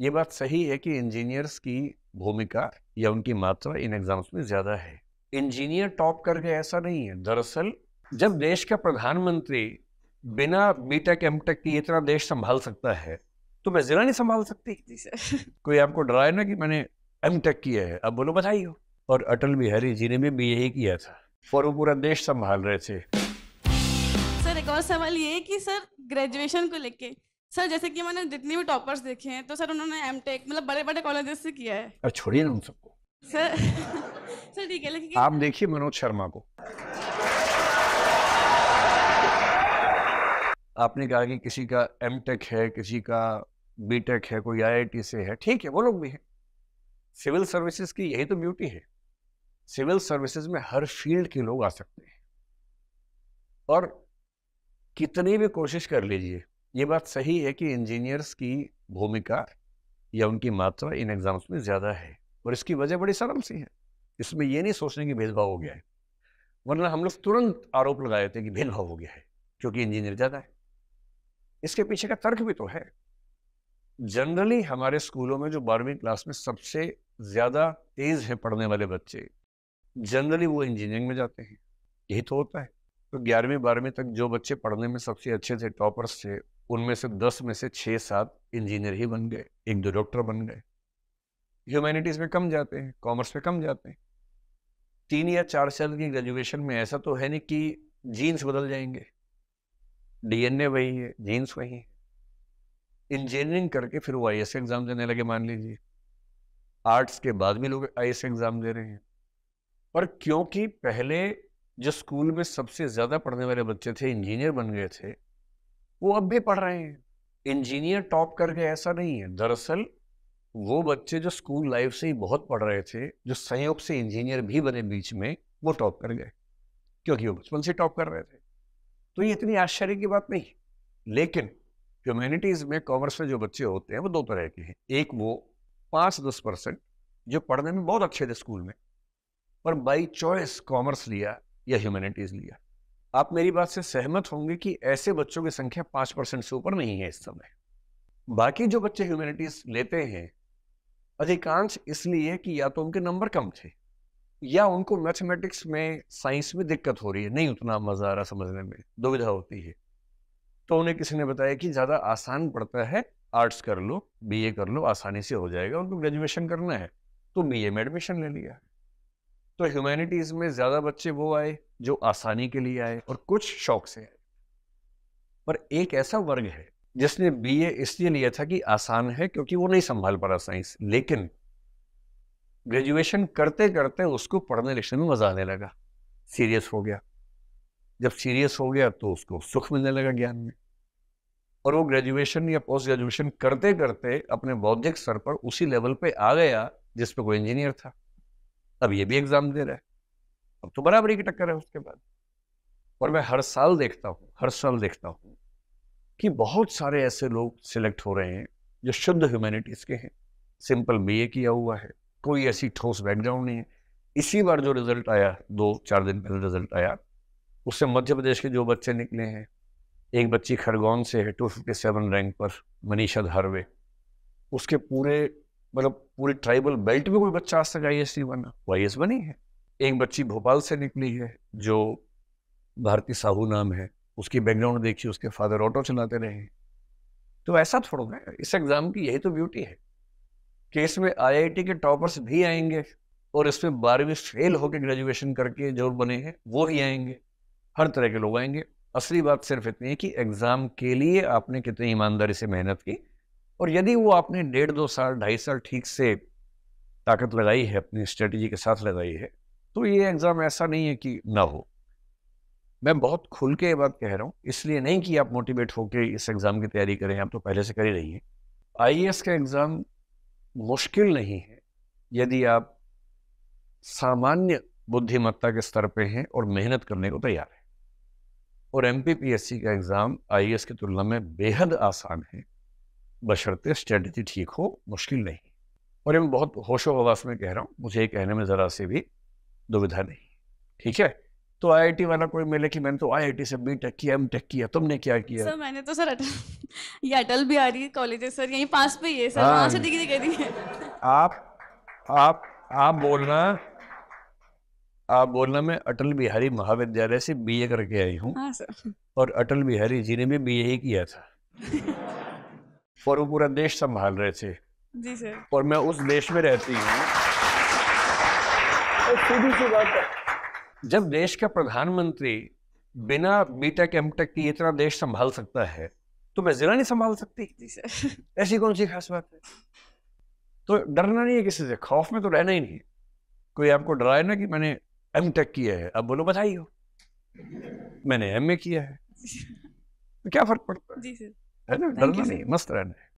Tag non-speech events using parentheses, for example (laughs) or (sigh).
ये बात सही है कि इंजीनियर्स की भूमिका या उनकी मात्रा इन एग्जाम्स में ज़्यादा है इंजीनियर टॉप करके ऐसा नहीं है दरअसल जब देश का प्रधानमंत्री बिना बीटेक एमटेक की इतना देश संभाल सकता है तो मैं ज़िला नहीं संभाल सकती (laughs) कोई आपको डराए ना कि मैंने एम टेक किया है अब बोलो बधाई हो और अटल बिहारी जी ने भी बी यही किया था और वो पूरा देश संभाल रहे थे सर एक और सवाल ये है कि सर ग्रेजुएशन को लेके सर जैसे कि मैंने जितने भी टॉपर्स देखे हैं तो सर उन्होंने एम टेक मतलब बड़े बड़े कॉलेजेस से किया है अब छोड़िए ना उन सबको सर (laughs) सर ठीक है लेकिन आप देखिए मनोज शर्मा को आपने कहा कि किसी का एम टेक है किसी का बी टेक है कोई आई से है ठीक है वो लोग भी हैं सिविल सर्विसेज की यही तो ब्यूटी है सिविल सर्विसेज में हर फील्ड के लोग आ सकते हैं और कितनी भी कोशिश कर लीजिए ये बात सही है कि इंजीनियर्स की भूमिका या उनकी मात्रा इन एग्ज़ाम्स में ज़्यादा है और इसकी वजह बड़ी सरल सी है इसमें यह नहीं सोचने की भेदभाव हो गया है वरना हम लोग तुरंत आरोप लगाए थे कि भेदभाव हो गया है क्योंकि इंजीनियर ज़्यादा है इसके पीछे का तर्क भी तो है जनरली हमारे स्कूलों में जो बारहवीं क्लास में सबसे ज़्यादा तेज़ है पढ़ने वाले बच्चे जनरली वो इंजीनियरिंग में जाते हैं यही तो होता है तो ग्यारहवीं बारहवीं तक जो बच्चे पढ़ने में सबसे अच्छे थे टॉपर्स थे उनमें से दस में से छः सात इंजीनियर ही बन गए एक दो डॉक्टर बन गए ह्यूमैनिटीज़ में कम जाते हैं कॉमर्स में कम जाते हैं तीन या चार साल की ग्रेजुएशन में ऐसा तो है नहीं कि जीन्स बदल जाएंगे डीएनए वही है जीन्स वही है इंजीनियरिंग करके फिर वो आई एग्ज़ाम देने लगे मान लीजिए आर्ट्स के बाद भी लोग आई एग्ज़ाम दे रहे हैं और क्योंकि पहले जो स्कूल में सबसे ज़्यादा पढ़ने वाले बच्चे थे इंजीनियर बन गए थे वो अब भी पढ़ रहे हैं इंजीनियर टॉप करके ऐसा नहीं है दरअसल वो बच्चे जो स्कूल लाइफ से ही बहुत पढ़ रहे थे जो संयोग से इंजीनियर भी बने बीच में वो टॉप कर गए क्योंकि वो बचपन से टॉप कर रहे थे तो ये इतनी आश्चर्य की बात नहीं लेकिन ह्यूमैनिटीज़ में कॉमर्स में जो बच्चे होते हैं वो दो तरह के हैं एक वो पाँच दस परसेंट जो पढ़ने में बहुत अच्छे थे स्कूल में पर बाई चॉइस कॉमर्स लिया या ह्यूमैनिटीज़ लिया आप मेरी बात से सहमत होंगे कि ऐसे बच्चों की संख्या पाँच परसेंट से ऊपर नहीं है इस समय बाकी जो बच्चे ह्यूमैनिटीज लेते हैं अधिकांश इसलिए कि या तो उनके नंबर कम थे या उनको मैथमेटिक्स में साइंस में दिक्कत हो रही है नहीं उतना मज़ा आ रहा समझने में दुविधा होती है तो उन्हें किसी ने बताया कि ज़्यादा आसान पड़ता है आर्ट्स कर लो बीए कर लो आसानी से हो जाएगा उनको ग्रेजुएशन करना है तो बीए में एडमिशन ले लिया तो ह्यूमैनिटीज में ज़्यादा बच्चे वो आए जो आसानी के लिए आए और कुछ शौक से आए पर एक ऐसा वर्ग है जिसने बीए इसलिए लिया था कि आसान है क्योंकि वो नहीं संभाल पा रहा साइंस लेकिन ग्रेजुएशन करते करते उसको पढ़ने लिखने में मजा आने लगा सीरियस हो गया जब सीरियस हो गया तो उसको सुख मिलने लगा ज्ञान में और वो ग्रेजुएशन या पोस्ट ग्रेजुएशन करते करते अपने बौद्धिक स्तर पर उसी लेवल पे आ गया जिस पे कोई इंजीनियर था अब ये भी एग्जाम दे रहा है अब तो बराबरी की टक्कर है उसके बाद और मैं हर साल देखता हूँ हर साल देखता हूँ कि बहुत सारे ऐसे लोग सिलेक्ट हो रहे हैं जो शुद्ध ह्यूमैनिटीज़ के हैं सिंपल बी ए किया हुआ है कोई ऐसी ठोस बैकग्राउंड नहीं है इसी बार जो रिजल्ट आया दो चार दिन पहले रिजल्ट आया उससे मध्य प्रदेश के जो बच्चे निकले हैं एक बच्ची खरगोन से है टू फिफ्टी सेवन रैंक पर मनीषा धारवे उसके पूरे मतलब पूरी ट्राइबल बेल्ट में कोई बच्चा आज तक आई एस नहीं बना वो आई बनी है एक बच्ची भोपाल से निकली है जो भारती साहू नाम है उसकी बैकग्राउंड देखिए उसके फादर ऑटो चलाते रहे तो ऐसा थोड़ा ना इस एग्ज़ाम की यही तो ब्यूटी है कि इसमें आईआईटी के टॉपर्स भी आएंगे और इसमें बारहवीं फेल होकर ग्रेजुएशन करके जो बने हैं वो ही आएंगे हर तरह के लोग आएंगे असली बात सिर्फ इतनी है कि एग्ज़ाम के लिए आपने कितनी ईमानदारी से मेहनत की और यदि वो आपने डेढ़ दो साल ढाई साल ठीक से ताकत लगाई है अपनी स्ट्रेटजी के साथ लगाई है तो ये एग्ज़ाम ऐसा नहीं है कि ना हो मैं बहुत खुल के ये बात कह रहा हूँ इसलिए नहीं कि आप मोटिवेट होकर इस एग्ज़ाम की तैयारी करें आप तो पहले से कर ही रही हैं आई का एग्ज़ाम मुश्किल नहीं है यदि आप सामान्य बुद्धिमत्ता के स्तर पे हैं और मेहनत करने को तैयार हैं और एम का एग्ज़ाम आई की तुलना में बेहद आसान है बशर्ते स्ट्रेटजी ठीक हो मुश्किल नहीं और ये मैं बहुत होशो हवास में कह रहा हूँ मुझे ये कहने में ज़रा से भी दुविधा नहीं ठीक है तो आईआईटी वाला कोई मिले कि मैंने तो आईआईटी से बी टेक किया एम टेक किया तुमने क्या किया सर मैंने तो सर अटल ये अटल बिहारी कॉलेज है सर यहीं पास पे ही है सर वहाँ हाँ। से डिग्री करी है आप आप आप बोलना आप बोलना मैं अटल बिहारी महाविद्यालय से बीए करके आई हूँ हाँ, और अटल बिहारी जी ने भी बीए ही किया था (laughs) और वो पूरा देश संभाल रहे थे जी सर और मैं उस देश में रहती हूँ जब देश का प्रधानमंत्री बिना बीटेक एमटेक की इतना देश संभाल सकता है तो मैं जिला नहीं संभाल सकती जी सर (laughs) ऐसी कौन सी खास बात है तो डरना नहीं है किसी से खौफ में तो रहना ही नहीं कोई आपको डराए ना कि मैंने एम टेक किया है अब बोलो बधाई हो मैंने एम ए किया है (laughs) तो क्या फर्क पड़ता है जी sir I don't know. Eller? Eller? Eller? Eller? Eller?